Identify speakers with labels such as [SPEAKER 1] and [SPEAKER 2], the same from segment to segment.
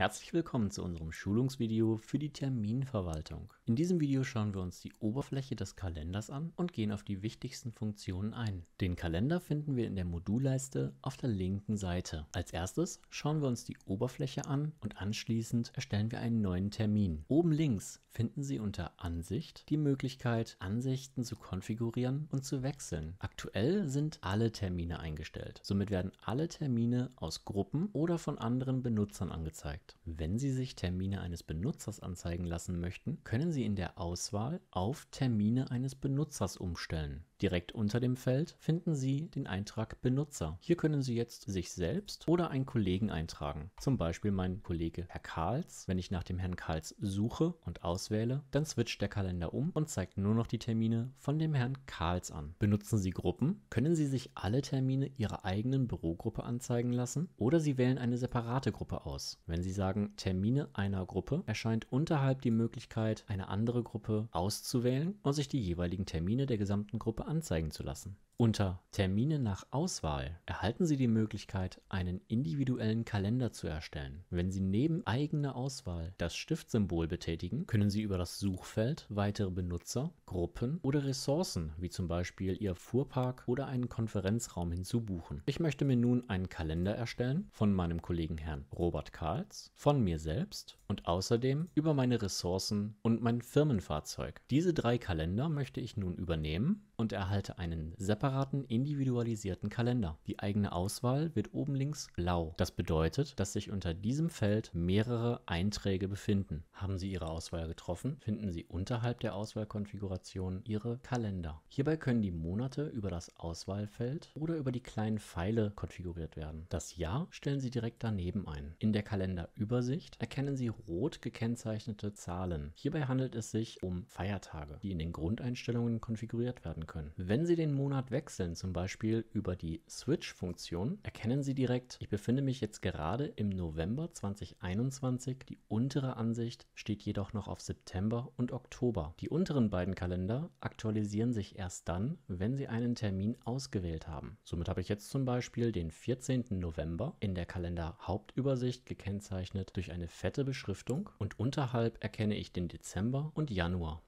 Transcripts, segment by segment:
[SPEAKER 1] Herzlich willkommen zu unserem Schulungsvideo für die Terminverwaltung. In diesem Video schauen wir uns die Oberfläche des Kalenders an und gehen auf die wichtigsten Funktionen ein. Den Kalender finden wir in der Modulleiste auf der linken Seite. Als erstes schauen wir uns die Oberfläche an und anschließend erstellen wir einen neuen Termin. Oben links finden Sie unter Ansicht die Möglichkeit, Ansichten zu konfigurieren und zu wechseln. Aktuell sind alle Termine eingestellt. Somit werden alle Termine aus Gruppen oder von anderen Benutzern angezeigt. Wenn Sie sich Termine eines Benutzers anzeigen lassen möchten, können Sie in der Auswahl auf Termine eines Benutzers umstellen. Direkt unter dem Feld finden Sie den Eintrag Benutzer. Hier können Sie jetzt sich selbst oder einen Kollegen eintragen. Zum Beispiel mein Kollege Herr Karls. Wenn ich nach dem Herrn Karls suche und auswähle, dann switcht der Kalender um und zeigt nur noch die Termine von dem Herrn Karls an. Benutzen Sie Gruppen, können Sie sich alle Termine Ihrer eigenen Bürogruppe anzeigen lassen oder Sie wählen eine separate Gruppe aus. Wenn Sie sagen Termine einer Gruppe, erscheint unterhalb die Möglichkeit, eine andere Gruppe auszuwählen und sich die jeweiligen Termine der gesamten Gruppe anzeigen zu lassen unter Termine nach Auswahl erhalten Sie die Möglichkeit, einen individuellen Kalender zu erstellen. Wenn Sie neben eigener Auswahl das Stiftsymbol betätigen, können Sie über das Suchfeld weitere Benutzer, Gruppen oder Ressourcen wie zum Beispiel Ihr Fuhrpark oder einen Konferenzraum hinzubuchen. Ich möchte mir nun einen Kalender erstellen von meinem Kollegen Herrn Robert Karls, von mir selbst und außerdem über meine Ressourcen und mein Firmenfahrzeug. Diese drei Kalender möchte ich nun übernehmen und erhalte einen separaten separaten, individualisierten Kalender. Die eigene Auswahl wird oben links blau. Das bedeutet, dass sich unter diesem Feld mehrere Einträge befinden. Haben Sie Ihre Auswahl getroffen, finden Sie unterhalb der Auswahlkonfiguration Ihre Kalender. Hierbei können die Monate über das Auswahlfeld oder über die kleinen Pfeile konfiguriert werden. Das Jahr stellen Sie direkt daneben ein. In der Kalenderübersicht erkennen Sie rot gekennzeichnete Zahlen. Hierbei handelt es sich um Feiertage, die in den Grundeinstellungen konfiguriert werden können. Wenn Sie den Monat wechseln, wechseln, zum Beispiel über die Switch-Funktion, erkennen Sie direkt, ich befinde mich jetzt gerade im November 2021. Die untere Ansicht steht jedoch noch auf September und Oktober. Die unteren beiden Kalender aktualisieren sich erst dann, wenn Sie einen Termin ausgewählt haben. Somit habe ich jetzt zum Beispiel den 14. November in der Kalenderhauptübersicht gekennzeichnet durch eine fette Beschriftung und unterhalb erkenne ich den Dezember und Januar.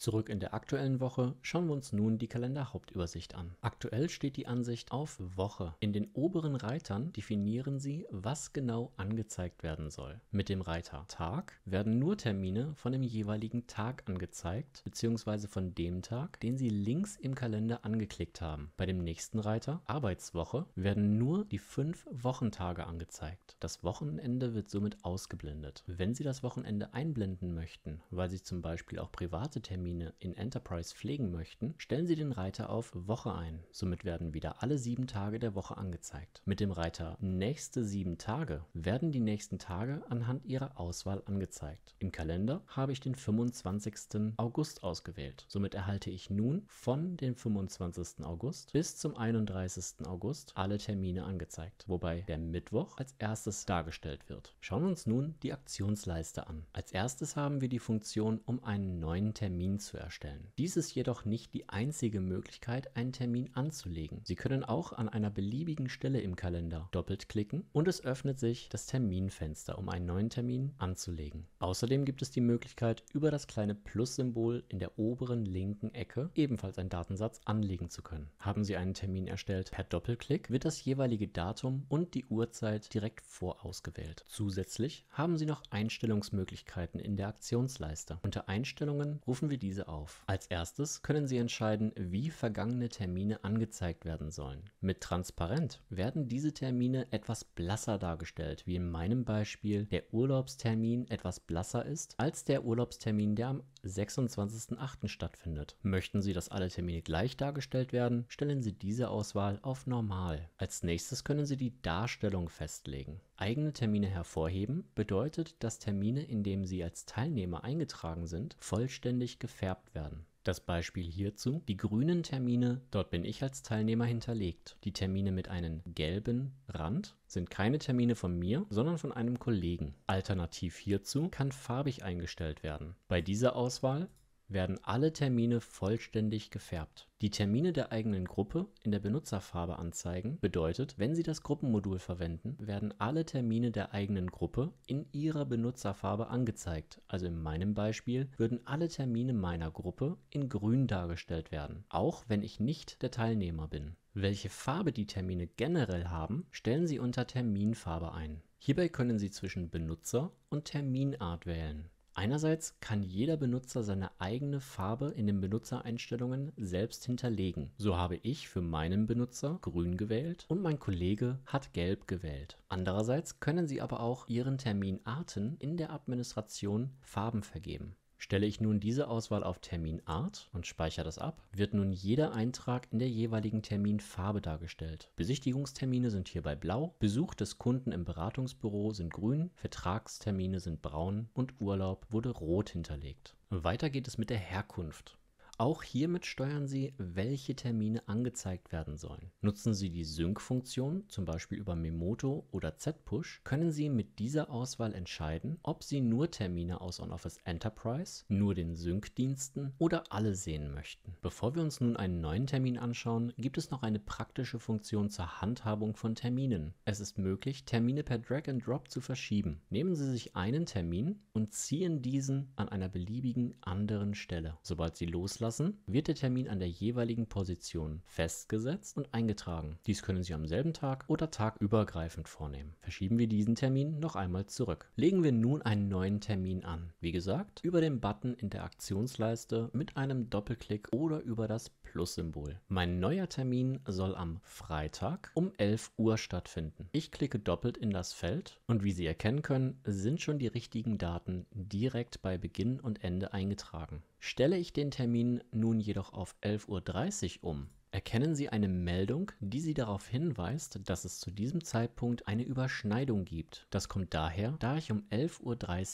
[SPEAKER 1] Zurück in der aktuellen Woche schauen wir uns nun die Kalenderhauptübersicht an. Aktuell steht die Ansicht auf Woche. In den oberen Reitern definieren sie, was genau angezeigt werden soll. Mit dem Reiter Tag werden nur Termine von dem jeweiligen Tag angezeigt, bzw. von dem Tag, den sie links im Kalender angeklickt haben. Bei dem nächsten Reiter Arbeitswoche werden nur die fünf Wochentage angezeigt. Das Wochenende wird somit ausgeblendet. Wenn Sie das Wochenende einblenden möchten, weil Sie zum Beispiel auch private Termine Termine in Enterprise pflegen möchten, stellen Sie den Reiter auf Woche ein. Somit werden wieder alle sieben Tage der Woche angezeigt. Mit dem Reiter Nächste sieben Tage werden die nächsten Tage anhand Ihrer Auswahl angezeigt. Im Kalender habe ich den 25. August ausgewählt. Somit erhalte ich nun von dem 25. August bis zum 31. August alle Termine angezeigt, wobei der Mittwoch als erstes dargestellt wird. Schauen wir uns nun die Aktionsleiste an. Als erstes haben wir die Funktion, um einen neuen Termin zu erstellen. Dies ist jedoch nicht die einzige Möglichkeit, einen Termin anzulegen. Sie können auch an einer beliebigen Stelle im Kalender doppelt klicken und es öffnet sich das Terminfenster, um einen neuen Termin anzulegen. Außerdem gibt es die Möglichkeit, über das kleine Plus-Symbol in der oberen linken Ecke ebenfalls einen Datensatz anlegen zu können. Haben Sie einen Termin erstellt per Doppelklick, wird das jeweilige Datum und die Uhrzeit direkt vorausgewählt. Zusätzlich haben Sie noch Einstellungsmöglichkeiten in der Aktionsleiste. Unter Einstellungen rufen wir die diese auf. Als erstes können Sie entscheiden, wie vergangene Termine angezeigt werden sollen. Mit Transparent werden diese Termine etwas blasser dargestellt, wie in meinem Beispiel der Urlaubstermin etwas blasser ist als der Urlaubstermin, der am 26.08. stattfindet. Möchten Sie, dass alle Termine gleich dargestellt werden, stellen Sie diese Auswahl auf Normal. Als nächstes können Sie die Darstellung festlegen. Eigene Termine hervorheben bedeutet, dass Termine, in denen Sie als Teilnehmer eingetragen sind, vollständig gefärbt werden. Das Beispiel hierzu: Die grünen Termine, dort bin ich als Teilnehmer hinterlegt. Die Termine mit einem gelben Rand sind keine Termine von mir, sondern von einem Kollegen. Alternativ hierzu kann farbig eingestellt werden. Bei dieser Auswahl werden alle Termine vollständig gefärbt. Die Termine der eigenen Gruppe in der Benutzerfarbe anzeigen bedeutet, wenn Sie das Gruppenmodul verwenden, werden alle Termine der eigenen Gruppe in Ihrer Benutzerfarbe angezeigt. Also in meinem Beispiel würden alle Termine meiner Gruppe in grün dargestellt werden, auch wenn ich nicht der Teilnehmer bin. Welche Farbe die Termine generell haben, stellen Sie unter Terminfarbe ein. Hierbei können Sie zwischen Benutzer und Terminart wählen. Einerseits kann jeder Benutzer seine eigene Farbe in den Benutzereinstellungen selbst hinterlegen. So habe ich für meinen Benutzer grün gewählt und mein Kollege hat gelb gewählt. Andererseits können Sie aber auch Ihren Terminarten in der Administration Farben vergeben. Stelle ich nun diese Auswahl auf Terminart und speichere das ab, wird nun jeder Eintrag in der jeweiligen Terminfarbe dargestellt. Besichtigungstermine sind hierbei blau, Besuch des Kunden im Beratungsbüro sind grün, Vertragstermine sind braun und Urlaub wurde rot hinterlegt. Weiter geht es mit der Herkunft. Auch hiermit steuern Sie, welche Termine angezeigt werden sollen. Nutzen Sie die Sync-Funktion, zum Beispiel über Memoto oder Zpush, können Sie mit dieser Auswahl entscheiden, ob Sie nur Termine aus OnOffice Enterprise, nur den Sync-Diensten oder alle sehen möchten. Bevor wir uns nun einen neuen Termin anschauen, gibt es noch eine praktische Funktion zur Handhabung von Terminen. Es ist möglich, Termine per Drag and Drop zu verschieben. Nehmen Sie sich einen Termin und ziehen diesen an einer beliebigen anderen Stelle. Sobald Sie loslassen, lassen, wird der Termin an der jeweiligen Position festgesetzt und eingetragen. Dies können Sie am selben Tag oder tagübergreifend vornehmen. Verschieben wir diesen Termin noch einmal zurück. Legen wir nun einen neuen Termin an. Wie gesagt, über den Button in der Aktionsleiste mit einem Doppelklick oder über das Plus-Symbol. Mein neuer Termin soll am Freitag um 11 Uhr stattfinden. Ich klicke doppelt in das Feld und wie Sie erkennen können, sind schon die richtigen Daten direkt bei Beginn und Ende eingetragen. Stelle ich den Termin nun jedoch auf 11.30 Uhr um, Erkennen Sie eine Meldung, die Sie darauf hinweist, dass es zu diesem Zeitpunkt eine Überschneidung gibt. Das kommt daher, da ich um 11.30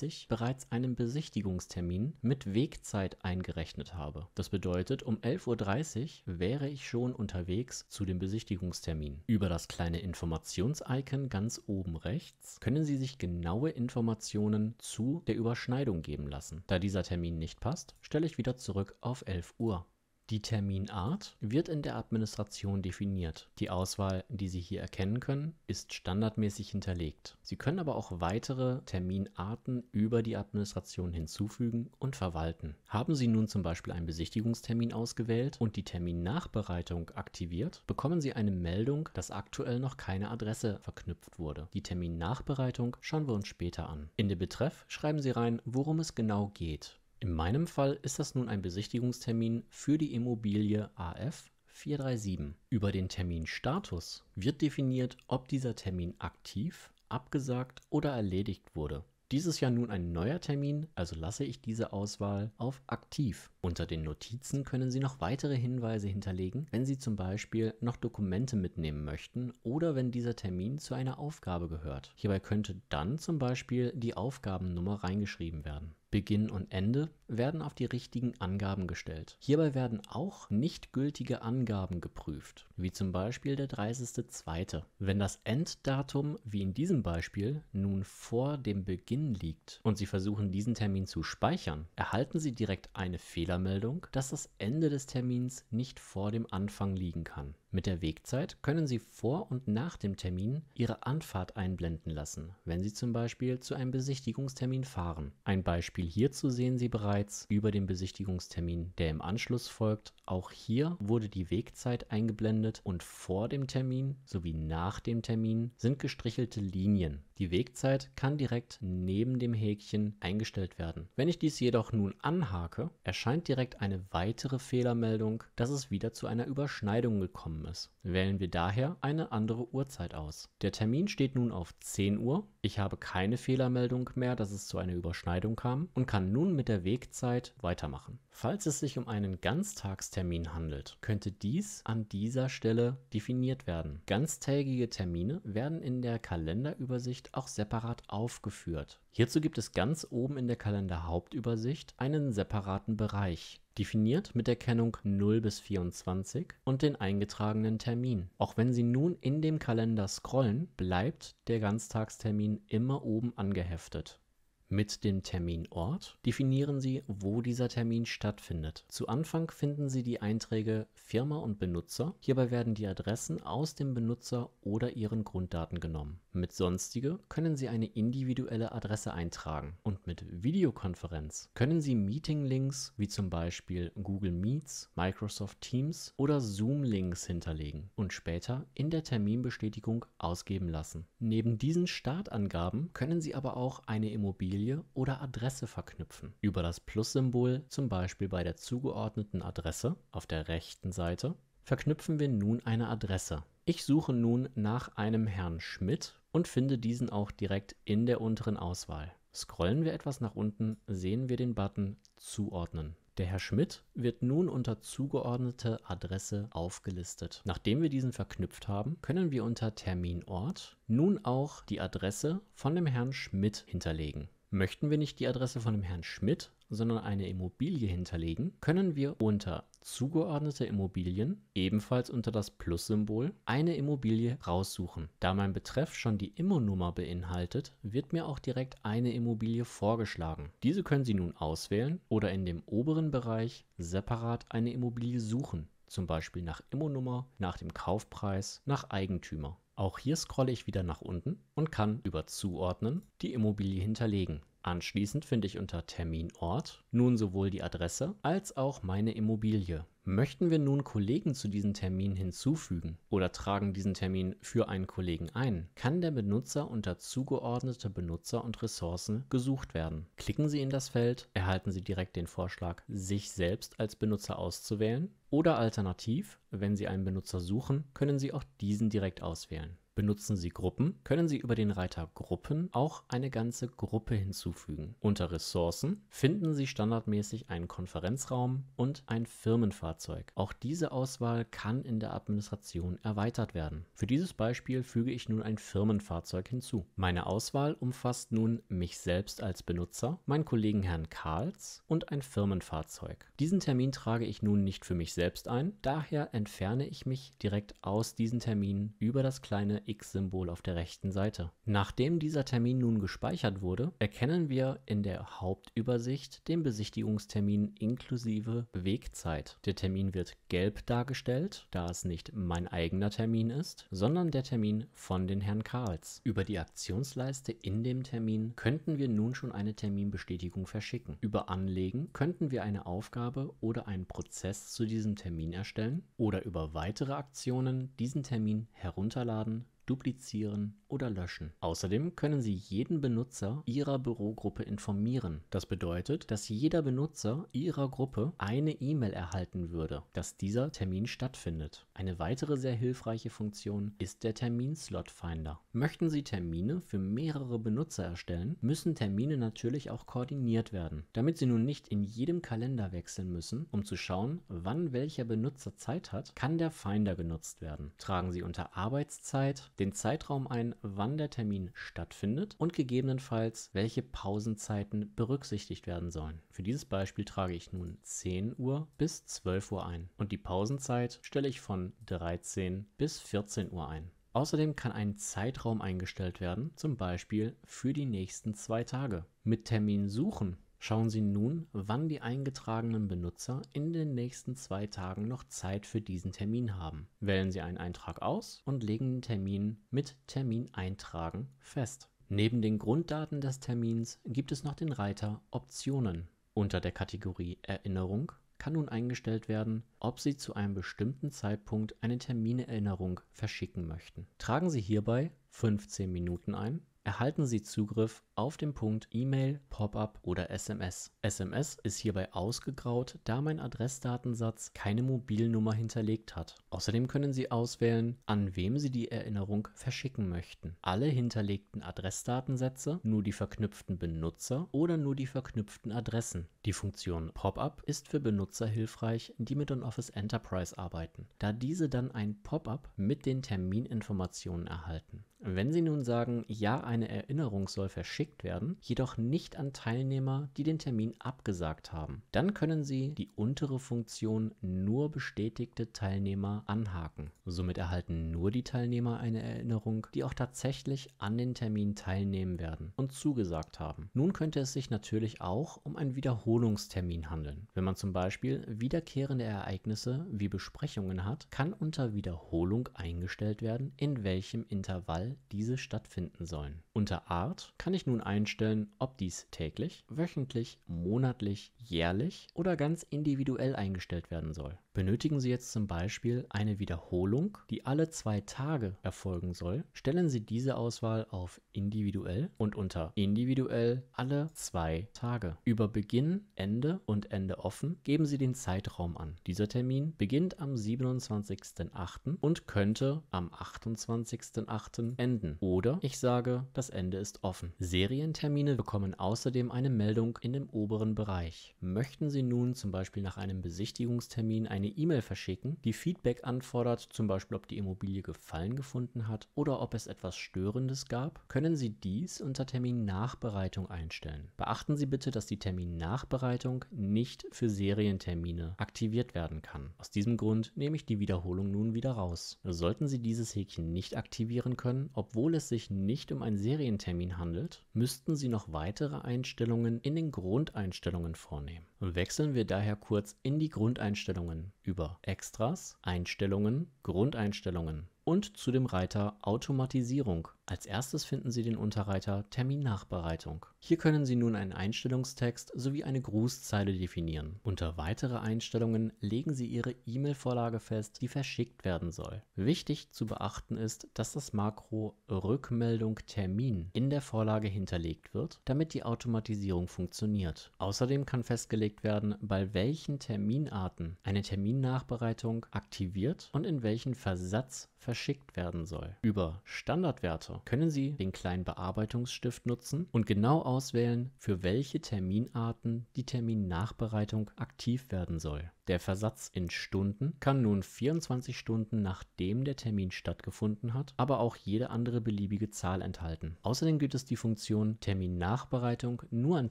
[SPEAKER 1] Uhr bereits einen Besichtigungstermin mit Wegzeit eingerechnet habe. Das bedeutet, um 11.30 Uhr wäre ich schon unterwegs zu dem Besichtigungstermin. Über das kleine Informations-Icon ganz oben rechts können Sie sich genaue Informationen zu der Überschneidung geben lassen. Da dieser Termin nicht passt, stelle ich wieder zurück auf 11 Uhr. Die Terminart wird in der Administration definiert. Die Auswahl, die Sie hier erkennen können, ist standardmäßig hinterlegt. Sie können aber auch weitere Terminarten über die Administration hinzufügen und verwalten. Haben Sie nun zum Beispiel einen Besichtigungstermin ausgewählt und die Terminnachbereitung aktiviert, bekommen Sie eine Meldung, dass aktuell noch keine Adresse verknüpft wurde. Die Terminnachbereitung schauen wir uns später an. In den Betreff schreiben Sie rein, worum es genau geht. In meinem Fall ist das nun ein Besichtigungstermin für die Immobilie AF 437. Über den Terminstatus wird definiert, ob dieser Termin aktiv, abgesagt oder erledigt wurde. Dieses Jahr nun ein neuer Termin, also lasse ich diese Auswahl auf aktiv. Unter den Notizen können Sie noch weitere Hinweise hinterlegen, wenn Sie zum Beispiel noch Dokumente mitnehmen möchten oder wenn dieser Termin zu einer Aufgabe gehört. Hierbei könnte dann zum Beispiel die Aufgabennummer reingeschrieben werden. Beginn und Ende werden auf die richtigen Angaben gestellt. Hierbei werden auch nicht gültige Angaben geprüft, wie zum Beispiel der 30.02. Wenn das Enddatum, wie in diesem Beispiel, nun vor dem Beginn liegt und Sie versuchen, diesen Termin zu speichern, erhalten Sie direkt eine Fehlermeldung, dass das Ende des Termins nicht vor dem Anfang liegen kann. Mit der Wegzeit können Sie vor und nach dem Termin Ihre Anfahrt einblenden lassen, wenn Sie zum Beispiel zu einem Besichtigungstermin fahren. Ein Beispiel Hierzu sehen Sie bereits über den Besichtigungstermin, der im Anschluss folgt. Auch hier wurde die Wegzeit eingeblendet und vor dem Termin sowie nach dem Termin sind gestrichelte Linien die Wegzeit kann direkt neben dem Häkchen eingestellt werden. Wenn ich dies jedoch nun anhake, erscheint direkt eine weitere Fehlermeldung, dass es wieder zu einer Überschneidung gekommen ist. Wählen wir daher eine andere Uhrzeit aus. Der Termin steht nun auf 10 Uhr. Ich habe keine Fehlermeldung mehr, dass es zu einer Überschneidung kam und kann nun mit der Wegzeit weitermachen. Falls es sich um einen Ganztagstermin handelt, könnte dies an dieser Stelle definiert werden. Ganztägige Termine werden in der Kalenderübersicht auch separat aufgeführt. Hierzu gibt es ganz oben in der Kalenderhauptübersicht einen separaten Bereich, definiert mit der Kennung 0 bis 24 und den eingetragenen Termin. Auch wenn Sie nun in dem Kalender scrollen, bleibt der Ganztagstermin immer oben angeheftet. Mit dem Terminort definieren Sie, wo dieser Termin stattfindet. Zu Anfang finden Sie die Einträge Firma und Benutzer. Hierbei werden die Adressen aus dem Benutzer oder ihren Grunddaten genommen. Mit Sonstige können Sie eine individuelle Adresse eintragen. Und mit Videokonferenz können Sie Meeting-Links wie zum Beispiel Google Meets, Microsoft Teams oder Zoom-Links hinterlegen und später in der Terminbestätigung ausgeben lassen. Neben diesen Startangaben können Sie aber auch eine Immobilie Familie oder Adresse verknüpfen. Über das Plus-Symbol, zum Beispiel bei der zugeordneten Adresse auf der rechten Seite, verknüpfen wir nun eine Adresse. Ich suche nun nach einem Herrn Schmidt und finde diesen auch direkt in der unteren Auswahl. Scrollen wir etwas nach unten, sehen wir den Button Zuordnen. Der Herr Schmidt wird nun unter zugeordnete Adresse aufgelistet. Nachdem wir diesen verknüpft haben, können wir unter Terminort nun auch die Adresse von dem Herrn Schmidt hinterlegen. Möchten wir nicht die Adresse von dem Herrn Schmidt, sondern eine Immobilie hinterlegen, können wir unter Zugeordnete Immobilien, ebenfalls unter das Plus-Symbol, eine Immobilie raussuchen. Da mein Betreff schon die Immo-Nummer beinhaltet, wird mir auch direkt eine Immobilie vorgeschlagen. Diese können Sie nun auswählen oder in dem oberen Bereich separat eine Immobilie suchen, zum Beispiel nach Immo-Nummer, nach dem Kaufpreis, nach Eigentümer. Auch hier scrolle ich wieder nach unten und kann über Zuordnen die Immobilie hinterlegen. Anschließend finde ich unter Terminort nun sowohl die Adresse als auch meine Immobilie. Möchten wir nun Kollegen zu diesem Termin hinzufügen oder tragen diesen Termin für einen Kollegen ein, kann der Benutzer unter zugeordnete Benutzer und Ressourcen gesucht werden. Klicken Sie in das Feld, erhalten Sie direkt den Vorschlag, sich selbst als Benutzer auszuwählen oder alternativ, wenn Sie einen Benutzer suchen, können Sie auch diesen direkt auswählen. Benutzen Sie Gruppen, können Sie über den Reiter Gruppen auch eine ganze Gruppe hinzufügen. Unter Ressourcen finden Sie standardmäßig einen Konferenzraum und ein Firmenfahrzeug. Auch diese Auswahl kann in der Administration erweitert werden. Für dieses Beispiel füge ich nun ein Firmenfahrzeug hinzu. Meine Auswahl umfasst nun mich selbst als Benutzer, meinen Kollegen Herrn Karls und ein Firmenfahrzeug. Diesen Termin trage ich nun nicht für mich selbst ein, daher entferne ich mich direkt aus diesen Terminen über das kleine X-Symbol auf der rechten Seite. Nachdem dieser Termin nun gespeichert wurde, erkennen wir in der Hauptübersicht den Besichtigungstermin inklusive Wegzeit. Der Termin wird gelb dargestellt, da es nicht mein eigener Termin ist, sondern der Termin von den Herrn Karls. Über die Aktionsleiste in dem Termin könnten wir nun schon eine Terminbestätigung verschicken. Über Anlegen könnten wir eine Aufgabe oder einen Prozess zu diesem Termin erstellen oder über weitere Aktionen diesen Termin herunterladen, duplizieren oder löschen. Außerdem können Sie jeden Benutzer Ihrer Bürogruppe informieren. Das bedeutet, dass jeder Benutzer Ihrer Gruppe eine E-Mail erhalten würde, dass dieser Termin stattfindet. Eine weitere sehr hilfreiche Funktion ist der Terminslot Finder. Möchten Sie Termine für mehrere Benutzer erstellen, müssen Termine natürlich auch koordiniert werden, damit Sie nun nicht in jedem Kalender wechseln müssen, um zu schauen, wann welcher Benutzer Zeit hat, kann der Finder genutzt werden. Tragen Sie unter Arbeitszeit den Zeitraum ein, wann der Termin stattfindet und gegebenenfalls, welche Pausenzeiten berücksichtigt werden sollen. Für dieses Beispiel trage ich nun 10 Uhr bis 12 Uhr ein und die Pausenzeit stelle ich von 13 bis 14 Uhr ein. Außerdem kann ein Zeitraum eingestellt werden, zum Beispiel für die nächsten zwei Tage. Mit Termin suchen Schauen Sie nun, wann die eingetragenen Benutzer in den nächsten zwei Tagen noch Zeit für diesen Termin haben. Wählen Sie einen Eintrag aus und legen den Termin mit Termin eintragen fest. Neben den Grunddaten des Termins gibt es noch den Reiter Optionen. Unter der Kategorie Erinnerung kann nun eingestellt werden, ob Sie zu einem bestimmten Zeitpunkt eine Terminerinnerung verschicken möchten. Tragen Sie hierbei 15 Minuten ein, erhalten Sie Zugriff auf dem Punkt E-Mail, Pop-up oder SMS. SMS ist hierbei ausgegraut, da mein Adressdatensatz keine Mobilnummer hinterlegt hat. Außerdem können Sie auswählen, an wem Sie die Erinnerung verschicken möchten. Alle hinterlegten Adressdatensätze, nur die verknüpften Benutzer oder nur die verknüpften Adressen. Die Funktion Pop-up ist für Benutzer hilfreich, die mit OnOffice Enterprise arbeiten, da diese dann ein Pop-up mit den Termininformationen erhalten. Wenn Sie nun sagen, ja, eine Erinnerung soll verschickt verschickt werden, jedoch nicht an Teilnehmer, die den Termin abgesagt haben. Dann können Sie die untere Funktion nur bestätigte Teilnehmer anhaken. Somit erhalten nur die Teilnehmer eine Erinnerung, die auch tatsächlich an den Termin teilnehmen werden und zugesagt haben. Nun könnte es sich natürlich auch um einen Wiederholungstermin handeln. Wenn man zum Beispiel wiederkehrende Ereignisse wie Besprechungen hat, kann unter Wiederholung eingestellt werden, in welchem Intervall diese stattfinden sollen. Unter Art kann ich nun nun einstellen, ob dies täglich, wöchentlich, monatlich, jährlich oder ganz individuell eingestellt werden soll. Benötigen Sie jetzt zum Beispiel eine Wiederholung, die alle zwei Tage erfolgen soll, stellen Sie diese Auswahl auf individuell und unter individuell alle zwei Tage. Über Beginn, Ende und Ende offen geben Sie den Zeitraum an. Dieser Termin beginnt am 27.08. und könnte am 28.08. enden. Oder ich sage, das Ende ist offen. Sehr Ferientermine bekommen außerdem eine Meldung in dem oberen Bereich. Möchten Sie nun zum Beispiel nach einem Besichtigungstermin eine E-Mail verschicken, die Feedback anfordert, zum Beispiel ob die Immobilie Gefallen gefunden hat oder ob es etwas Störendes gab, können Sie dies unter Termin Nachbereitung einstellen. Beachten Sie bitte, dass die Termin Nachbereitung nicht für Serientermine aktiviert werden kann. Aus diesem Grund nehme ich die Wiederholung nun wieder raus. Sollten Sie dieses Häkchen nicht aktivieren können, obwohl es sich nicht um einen Serientermin handelt, müssten Sie noch weitere Einstellungen in den Grundeinstellungen vornehmen. Wechseln wir daher kurz in die Grundeinstellungen über Extras, Einstellungen, Grundeinstellungen und zu dem Reiter Automatisierung. Als erstes finden Sie den Unterreiter Terminnachbereitung. Hier können Sie nun einen Einstellungstext sowie eine Grußzeile definieren. Unter weitere Einstellungen legen Sie Ihre E-Mail-Vorlage fest, die verschickt werden soll. Wichtig zu beachten ist, dass das Makro Rückmeldung Termin in der Vorlage hinterlegt wird, damit die Automatisierung funktioniert. Außerdem kann festgelegt werden, bei welchen Terminarten eine Terminnachbereitung aktiviert und in welchen Versatz verschickt werden soll. Über Standardwerte können Sie den kleinen Bearbeitungsstift nutzen und genau auswählen, für welche Terminarten die Terminnachbereitung aktiv werden soll der Versatz in Stunden kann nun 24 Stunden nachdem der Termin stattgefunden hat, aber auch jede andere beliebige Zahl enthalten. Außerdem gibt es die Funktion Terminnachbereitung nur an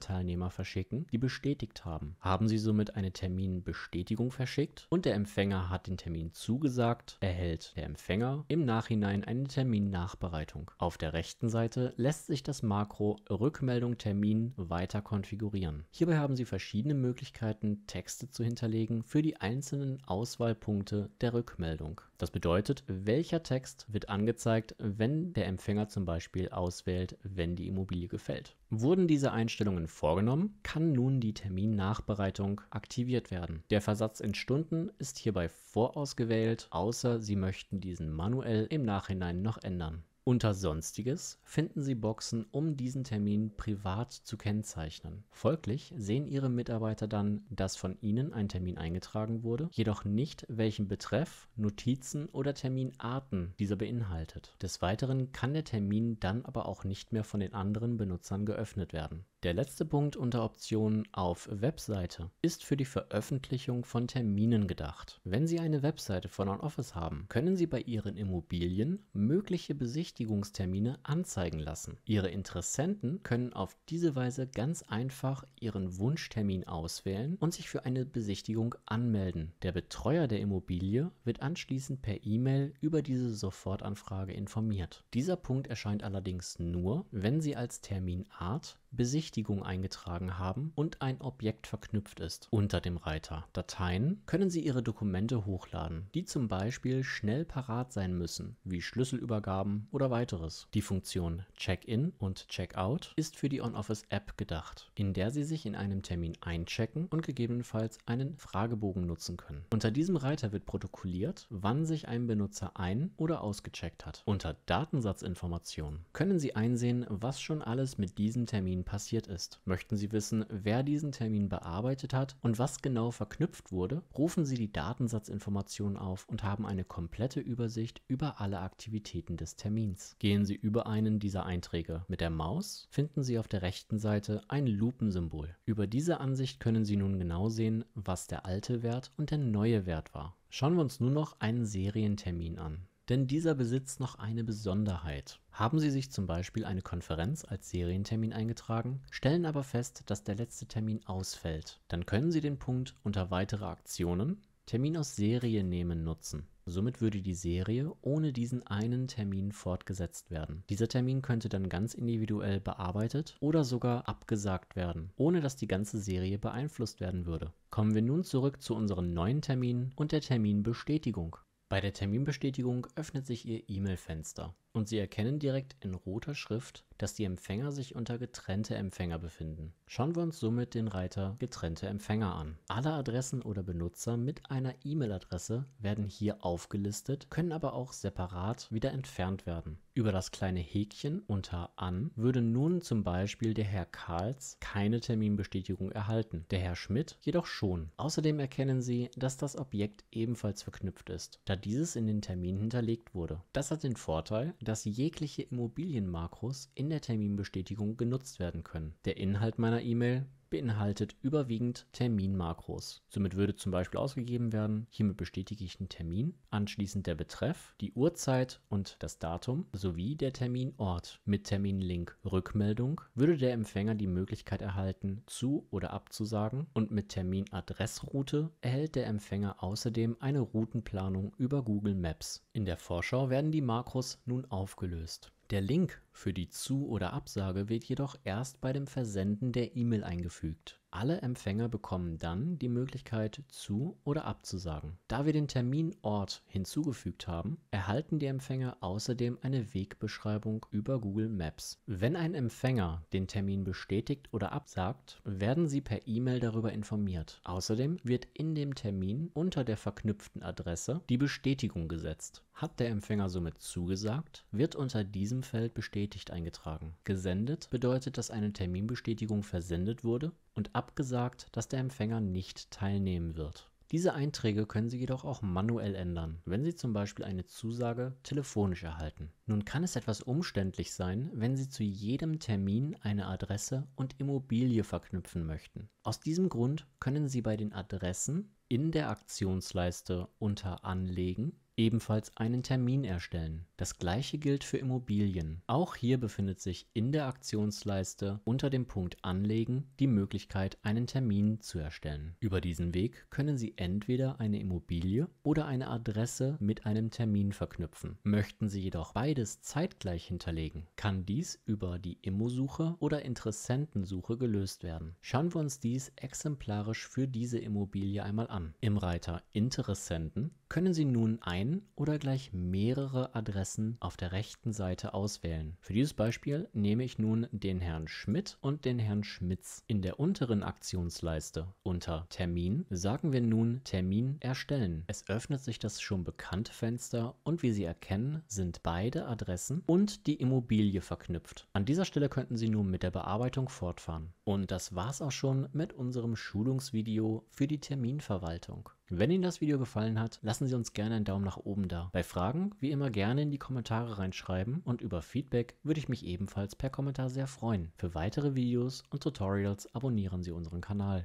[SPEAKER 1] Teilnehmer verschicken, die bestätigt haben. Haben Sie somit eine Terminbestätigung verschickt und der Empfänger hat den Termin zugesagt, erhält der Empfänger im Nachhinein eine Terminnachbereitung. Auf der rechten Seite lässt sich das Makro Rückmeldung Termin weiter konfigurieren. Hierbei haben Sie verschiedene Möglichkeiten, Texte zu hinterlegen, für die einzelnen Auswahlpunkte der Rückmeldung. Das bedeutet, welcher Text wird angezeigt, wenn der Empfänger zum Beispiel auswählt, wenn die Immobilie gefällt. Wurden diese Einstellungen vorgenommen, kann nun die Terminnachbereitung aktiviert werden. Der Versatz in Stunden ist hierbei vorausgewählt, außer Sie möchten diesen manuell im Nachhinein noch ändern. Unter Sonstiges finden Sie Boxen, um diesen Termin privat zu kennzeichnen. Folglich sehen Ihre Mitarbeiter dann, dass von Ihnen ein Termin eingetragen wurde, jedoch nicht, welchen Betreff, Notizen oder Terminarten dieser beinhaltet. Des Weiteren kann der Termin dann aber auch nicht mehr von den anderen Benutzern geöffnet werden. Der letzte Punkt unter Optionen auf Webseite ist für die Veröffentlichung von Terminen gedacht. Wenn Sie eine Webseite von OnOffice haben, können Sie bei Ihren Immobilien mögliche Besichtigungen Besichtigungstermine anzeigen lassen. Ihre Interessenten können auf diese Weise ganz einfach ihren Wunschtermin auswählen und sich für eine Besichtigung anmelden. Der Betreuer der Immobilie wird anschließend per E-Mail über diese Sofortanfrage informiert. Dieser Punkt erscheint allerdings nur, wenn Sie als Terminart Besichtigung eingetragen haben und ein Objekt verknüpft ist. Unter dem Reiter Dateien können Sie Ihre Dokumente hochladen, die zum Beispiel schnell parat sein müssen, wie Schlüsselübergaben oder oder weiteres. Die Funktion Check-in und Check-out ist für die OnOffice-App gedacht, in der Sie sich in einem Termin einchecken und gegebenenfalls einen Fragebogen nutzen können. Unter diesem Reiter wird protokolliert, wann sich ein Benutzer ein- oder ausgecheckt hat. Unter Datensatzinformationen können Sie einsehen, was schon alles mit diesem Termin passiert ist. Möchten Sie wissen, wer diesen Termin bearbeitet hat und was genau verknüpft wurde, rufen Sie die Datensatzinformationen auf und haben eine komplette Übersicht über alle Aktivitäten des Termins. Plugins. Gehen Sie über einen dieser Einträge mit der Maus, finden Sie auf der rechten Seite ein Lupensymbol. Über diese Ansicht können Sie nun genau sehen, was der alte Wert und der neue Wert war. Schauen wir uns nun noch einen Serientermin an. Denn dieser besitzt noch eine Besonderheit. Haben Sie sich zum Beispiel eine Konferenz als Serientermin eingetragen, stellen aber fest, dass der letzte Termin ausfällt. Dann können Sie den Punkt unter weitere Aktionen Termin aus Serie nehmen nutzen. Somit würde die Serie ohne diesen einen Termin fortgesetzt werden. Dieser Termin könnte dann ganz individuell bearbeitet oder sogar abgesagt werden, ohne dass die ganze Serie beeinflusst werden würde. Kommen wir nun zurück zu unseren neuen Terminen und der Terminbestätigung. Bei der Terminbestätigung öffnet sich Ihr E-Mail-Fenster und Sie erkennen direkt in roter Schrift, dass die Empfänger sich unter Getrennte Empfänger befinden. Schauen wir uns somit den Reiter Getrennte Empfänger an. Alle Adressen oder Benutzer mit einer E-Mail-Adresse werden hier aufgelistet, können aber auch separat wieder entfernt werden. Über das kleine Häkchen unter An würde nun zum Beispiel der Herr Karls keine Terminbestätigung erhalten, der Herr Schmidt jedoch schon. Außerdem erkennen Sie, dass das Objekt ebenfalls verknüpft ist, da dieses in den Termin hinterlegt wurde. Das hat den Vorteil, dass jegliche Immobilienmakros in der Terminbestätigung genutzt werden können. Der Inhalt meiner E-Mail beinhaltet überwiegend Terminmakros. Somit würde zum Beispiel ausgegeben werden, hiermit bestätige ich einen Termin, anschließend der Betreff, die Uhrzeit und das Datum sowie der Terminort. Mit Terminlink Rückmeldung würde der Empfänger die Möglichkeit erhalten, zu oder abzusagen und mit Terminadressroute erhält der Empfänger außerdem eine Routenplanung über Google Maps. In der Vorschau werden die Makros nun aufgelöst. Der Link für die Zu- oder Absage wird jedoch erst bei dem Versenden der E-Mail eingefügt alle Empfänger bekommen dann die Möglichkeit zu oder abzusagen. Da wir den Terminort hinzugefügt haben, erhalten die Empfänger außerdem eine Wegbeschreibung über Google Maps. Wenn ein Empfänger den Termin bestätigt oder absagt, werden sie per E-Mail darüber informiert. Außerdem wird in dem Termin unter der verknüpften Adresse die Bestätigung gesetzt. Hat der Empfänger somit zugesagt, wird unter diesem Feld bestätigt eingetragen. Gesendet bedeutet, dass eine Terminbestätigung versendet wurde und abgesagt, dass der Empfänger nicht teilnehmen wird. Diese Einträge können Sie jedoch auch manuell ändern, wenn Sie zum Beispiel eine Zusage telefonisch erhalten. Nun kann es etwas umständlich sein, wenn Sie zu jedem Termin eine Adresse und Immobilie verknüpfen möchten. Aus diesem Grund können Sie bei den Adressen in der Aktionsleiste unter Anlegen ebenfalls einen Termin erstellen. Das gleiche gilt für Immobilien. Auch hier befindet sich in der Aktionsleiste unter dem Punkt Anlegen die Möglichkeit, einen Termin zu erstellen. Über diesen Weg können Sie entweder eine Immobilie oder eine Adresse mit einem Termin verknüpfen. Möchten Sie jedoch beides zeitgleich hinterlegen, kann dies über die Immosuche oder Interessentensuche gelöst werden. Schauen wir uns dies exemplarisch für diese Immobilie einmal an. Im Reiter Interessenten können Sie nun ein ein oder gleich mehrere Adressen auf der rechten Seite auswählen. Für dieses Beispiel nehme ich nun den Herrn Schmidt und den Herrn Schmitz. In der unteren Aktionsleiste unter Termin sagen wir nun Termin erstellen. Es öffnet sich das schon bekannte Fenster und wie Sie erkennen, sind beide Adressen und die Immobilie verknüpft. An dieser Stelle könnten Sie nun mit der Bearbeitung fortfahren. Und das war's auch schon mit unserem Schulungsvideo für die Terminverwaltung. Wenn Ihnen das Video gefallen hat, lassen Sie uns gerne einen Daumen nach oben da. Bei Fragen wie immer gerne in die Kommentare reinschreiben und über Feedback würde ich mich ebenfalls per Kommentar sehr freuen. Für weitere Videos und Tutorials abonnieren Sie unseren Kanal.